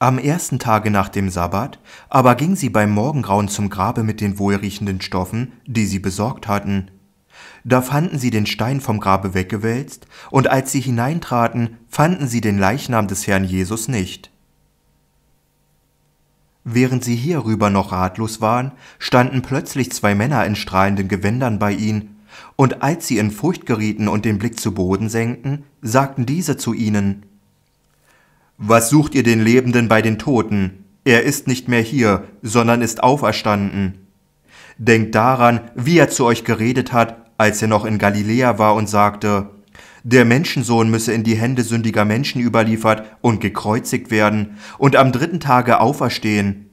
Am ersten Tage nach dem Sabbat aber ging sie beim Morgengrauen zum Grabe mit den wohlriechenden Stoffen, die sie besorgt hatten. Da fanden sie den Stein vom Grabe weggewälzt, und als sie hineintraten, fanden sie den Leichnam des Herrn Jesus nicht. Während sie hierüber noch ratlos waren, standen plötzlich zwei Männer in strahlenden Gewändern bei ihnen, und als sie in Furcht gerieten und den Blick zu Boden senkten, sagten diese zu ihnen was sucht ihr den Lebenden bei den Toten? Er ist nicht mehr hier, sondern ist auferstanden. Denkt daran, wie er zu euch geredet hat, als er noch in Galiläa war und sagte, der Menschensohn müsse in die Hände sündiger Menschen überliefert und gekreuzigt werden und am dritten Tage auferstehen.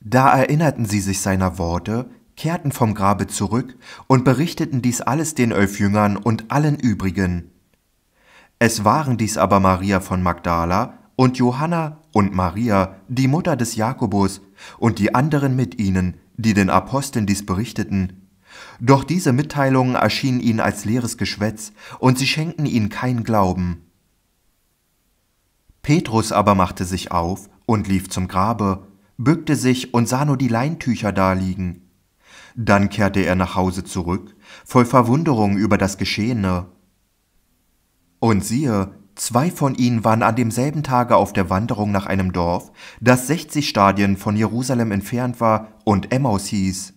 Da erinnerten sie sich seiner Worte, kehrten vom Grabe zurück und berichteten dies alles den elf Jüngern und allen übrigen. Es waren dies aber Maria von Magdala und Johanna und Maria, die Mutter des Jakobus, und die anderen mit ihnen, die den Aposteln dies berichteten. Doch diese Mitteilungen erschienen ihnen als leeres Geschwätz, und sie schenkten ihnen kein Glauben. Petrus aber machte sich auf und lief zum Grabe, bückte sich und sah nur die Leintücher daliegen. Dann kehrte er nach Hause zurück, voll Verwunderung über das Geschehene. Und siehe, zwei von ihnen waren an demselben Tage auf der Wanderung nach einem Dorf, das 60 Stadien von Jerusalem entfernt war und Emmaus hieß.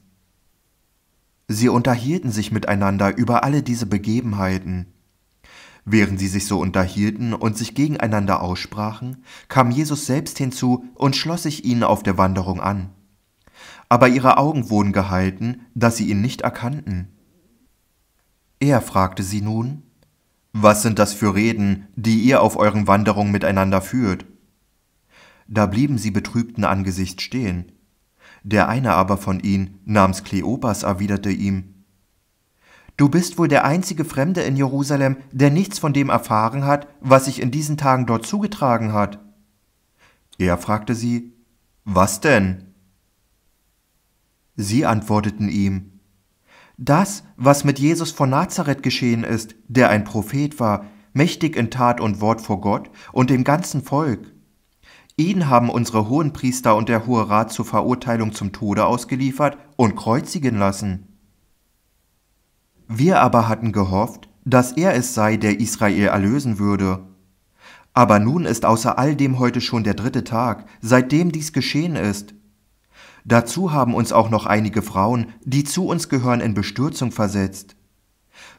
Sie unterhielten sich miteinander über alle diese Begebenheiten. Während sie sich so unterhielten und sich gegeneinander aussprachen, kam Jesus selbst hinzu und schloss sich ihnen auf der Wanderung an. Aber ihre Augen wurden gehalten, dass sie ihn nicht erkannten. Er fragte sie nun, was sind das für Reden, die ihr auf euren Wanderungen miteinander führt? Da blieben sie betrübten Angesichts stehen. Der eine aber von ihnen, namens Kleopas, erwiderte ihm, Du bist wohl der einzige Fremde in Jerusalem, der nichts von dem erfahren hat, was sich in diesen Tagen dort zugetragen hat. Er fragte sie, Was denn? Sie antworteten ihm, das, was mit Jesus von Nazareth geschehen ist, der ein Prophet war, mächtig in Tat und Wort vor Gott und dem ganzen Volk. Ihn haben unsere Hohenpriester und der Hohe Rat zur Verurteilung zum Tode ausgeliefert und kreuzigen lassen. Wir aber hatten gehofft, dass er es sei, der Israel erlösen würde. Aber nun ist außer all dem heute schon der dritte Tag, seitdem dies geschehen ist. Dazu haben uns auch noch einige Frauen, die zu uns gehören, in Bestürzung versetzt.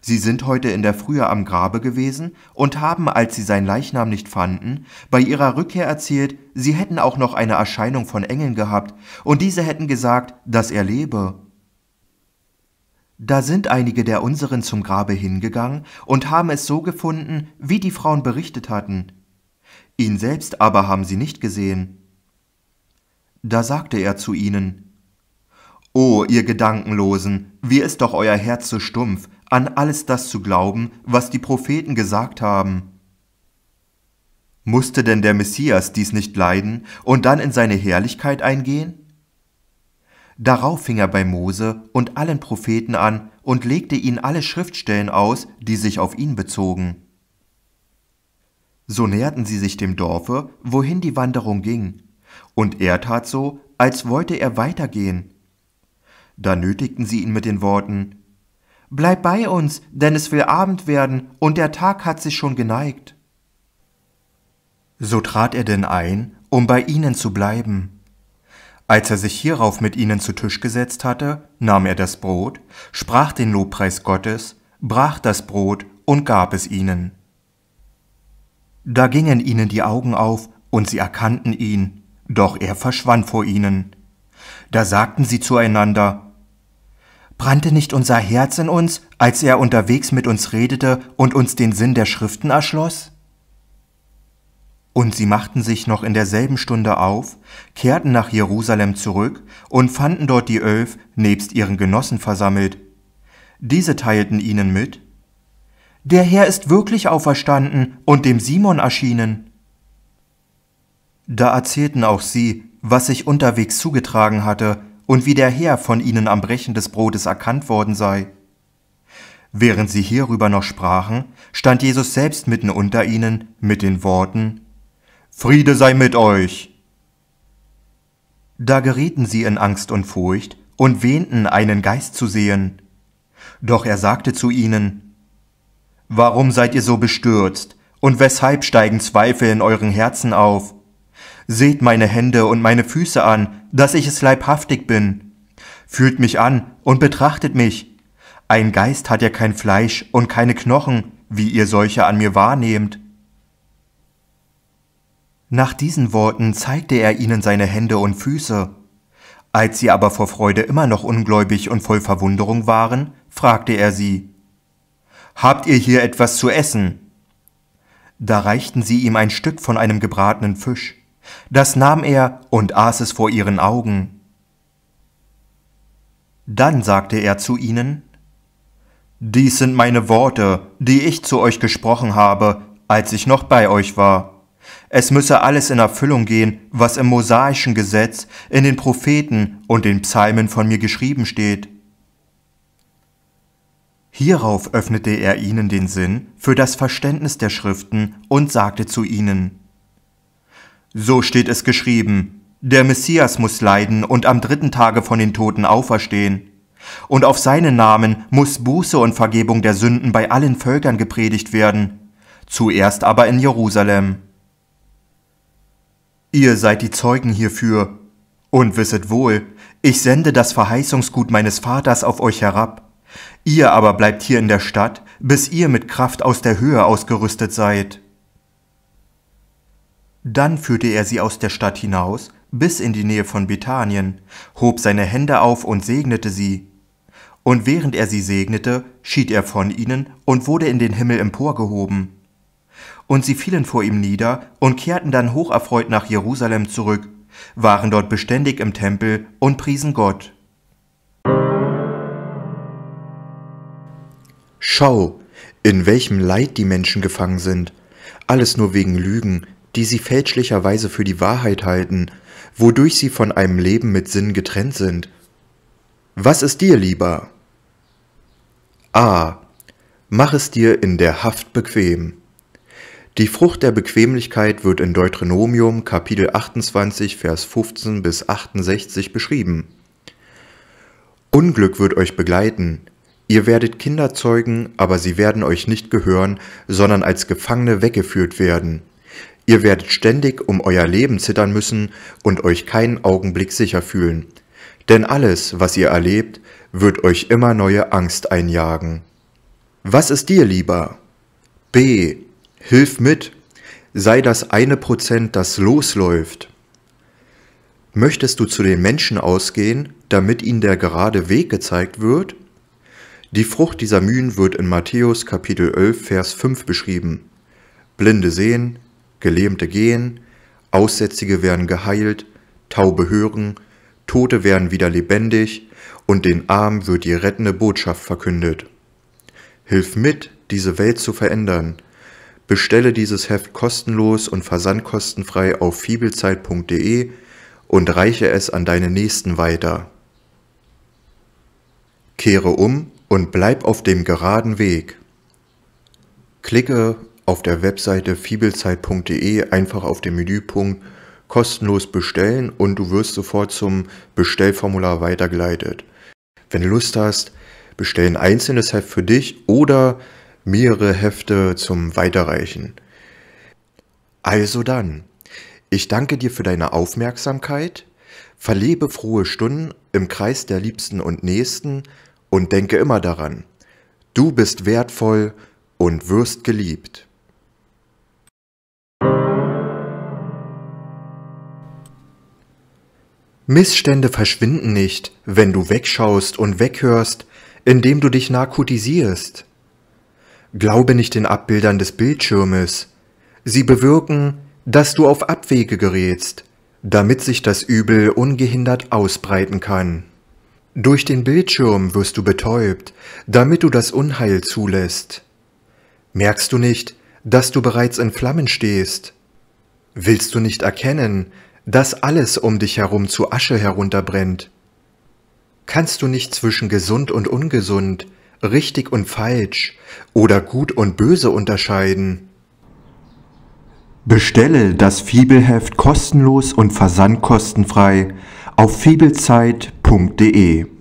Sie sind heute in der Frühe am Grabe gewesen und haben, als sie seinen Leichnam nicht fanden, bei ihrer Rückkehr erzählt, sie hätten auch noch eine Erscheinung von Engeln gehabt, und diese hätten gesagt, dass er lebe. Da sind einige der unseren zum Grabe hingegangen und haben es so gefunden, wie die Frauen berichtet hatten. Ihn selbst aber haben sie nicht gesehen. Da sagte er zu ihnen, O ihr Gedankenlosen, wie ist doch euer Herz so stumpf, an alles das zu glauben, was die Propheten gesagt haben. Musste denn der Messias dies nicht leiden und dann in seine Herrlichkeit eingehen? Darauf fing er bei Mose und allen Propheten an und legte ihnen alle Schriftstellen aus, die sich auf ihn bezogen. So näherten sie sich dem Dorfe, wohin die Wanderung ging, und er tat so, als wollte er weitergehen. Da nötigten sie ihn mit den Worten Bleib bei uns, denn es will Abend werden, und der Tag hat sich schon geneigt. So trat er denn ein, um bei ihnen zu bleiben. Als er sich hierauf mit ihnen zu Tisch gesetzt hatte, nahm er das Brot, sprach den Lobpreis Gottes, brach das Brot und gab es ihnen. Da gingen ihnen die Augen auf, und sie erkannten ihn, doch er verschwand vor ihnen. Da sagten sie zueinander Brannte nicht unser Herz in uns, als er unterwegs mit uns redete und uns den Sinn der Schriften erschloss? Und sie machten sich noch in derselben Stunde auf, kehrten nach Jerusalem zurück und fanden dort die Elf nebst ihren Genossen versammelt. Diese teilten ihnen mit Der Herr ist wirklich auferstanden und dem Simon erschienen. Da erzählten auch sie, was sich unterwegs zugetragen hatte und wie der Herr von ihnen am Brechen des Brotes erkannt worden sei. Während sie hierüber noch sprachen, stand Jesus selbst mitten unter ihnen mit den Worten Friede sei mit euch. Da gerieten sie in Angst und Furcht und wähnten, einen Geist zu sehen. Doch er sagte zu ihnen Warum seid ihr so bestürzt, und weshalb steigen Zweifel in euren Herzen auf? Seht meine Hände und meine Füße an, dass ich es leibhaftig bin. Fühlt mich an und betrachtet mich. Ein Geist hat ja kein Fleisch und keine Knochen, wie ihr solche an mir wahrnehmt. Nach diesen Worten zeigte er ihnen seine Hände und Füße. Als sie aber vor Freude immer noch ungläubig und voll Verwunderung waren, fragte er sie, Habt ihr hier etwas zu essen? Da reichten sie ihm ein Stück von einem gebratenen Fisch. Das nahm er und aß es vor ihren Augen. Dann sagte er zu ihnen, Dies sind meine Worte, die ich zu euch gesprochen habe, als ich noch bei euch war. Es müsse alles in Erfüllung gehen, was im mosaischen Gesetz, in den Propheten und den Psalmen von mir geschrieben steht. Hierauf öffnete er ihnen den Sinn für das Verständnis der Schriften und sagte zu ihnen, so steht es geschrieben, der Messias muss leiden und am dritten Tage von den Toten auferstehen. Und auf seinen Namen muss Buße und Vergebung der Sünden bei allen Völkern gepredigt werden, zuerst aber in Jerusalem. Ihr seid die Zeugen hierfür, und wisset wohl, ich sende das Verheißungsgut meines Vaters auf euch herab, ihr aber bleibt hier in der Stadt, bis ihr mit Kraft aus der Höhe ausgerüstet seid. Dann führte er sie aus der Stadt hinaus, bis in die Nähe von Bethanien, hob seine Hände auf und segnete sie. Und während er sie segnete, schied er von ihnen und wurde in den Himmel emporgehoben. Und sie fielen vor ihm nieder und kehrten dann hocherfreut nach Jerusalem zurück, waren dort beständig im Tempel und priesen Gott. Schau, in welchem Leid die Menschen gefangen sind, alles nur wegen Lügen, die sie fälschlicherweise für die Wahrheit halten, wodurch sie von einem Leben mit Sinn getrennt sind. Was ist dir lieber? A. Mach es dir in der Haft bequem. Die Frucht der Bequemlichkeit wird in Deuteronomium Kapitel 28 Vers 15 bis 68 beschrieben. Unglück wird euch begleiten. Ihr werdet Kinder zeugen, aber sie werden euch nicht gehören, sondern als Gefangene weggeführt werden. Ihr werdet ständig um euer Leben zittern müssen und euch keinen Augenblick sicher fühlen. Denn alles, was ihr erlebt, wird euch immer neue Angst einjagen. Was ist dir lieber? B. Hilf mit. Sei das eine Prozent, das losläuft. Möchtest du zu den Menschen ausgehen, damit ihnen der gerade Weg gezeigt wird? Die Frucht dieser Mühen wird in Matthäus Kapitel 11, Vers 5 beschrieben. Blinde sehen, Gelähmte gehen, Aussätzige werden geheilt, Taube hören, Tote werden wieder lebendig und den Armen wird die rettende Botschaft verkündet. Hilf mit, diese Welt zu verändern. Bestelle dieses Heft kostenlos und versandkostenfrei auf fibelzeit.de und reiche es an deine Nächsten weiter. Kehre um und bleib auf dem geraden Weg. Klicke auf der Webseite fiebelzeit.de einfach auf den Menüpunkt kostenlos bestellen und du wirst sofort zum Bestellformular weitergeleitet. Wenn du Lust hast, bestell ein einzelnes Heft für dich oder mehrere Hefte zum Weiterreichen. Also dann, ich danke dir für deine Aufmerksamkeit, verlebe frohe Stunden im Kreis der Liebsten und Nächsten und denke immer daran, du bist wertvoll und wirst geliebt. Missstände verschwinden nicht, wenn du wegschaust und weghörst, indem du dich narkotisierst. Glaube nicht den Abbildern des Bildschirmes. Sie bewirken, dass du auf Abwege gerätst, damit sich das Übel ungehindert ausbreiten kann. Durch den Bildschirm wirst du betäubt, damit du das Unheil zulässt. Merkst du nicht, dass du bereits in Flammen stehst? Willst du nicht erkennen, dass alles um dich herum zu Asche herunterbrennt? Kannst du nicht zwischen gesund und ungesund, richtig und falsch oder gut und böse unterscheiden? Bestelle das Fibelheft kostenlos und versandkostenfrei auf fibelzeit.de